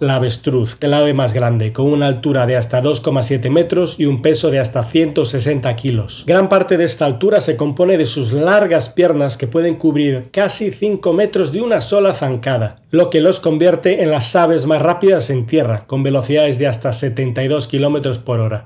La avestruz, el ave más grande, con una altura de hasta 2,7 metros y un peso de hasta 160 kilos. Gran parte de esta altura se compone de sus largas piernas que pueden cubrir casi 5 metros de una sola zancada, lo que los convierte en las aves más rápidas en tierra, con velocidades de hasta 72 kilómetros por hora.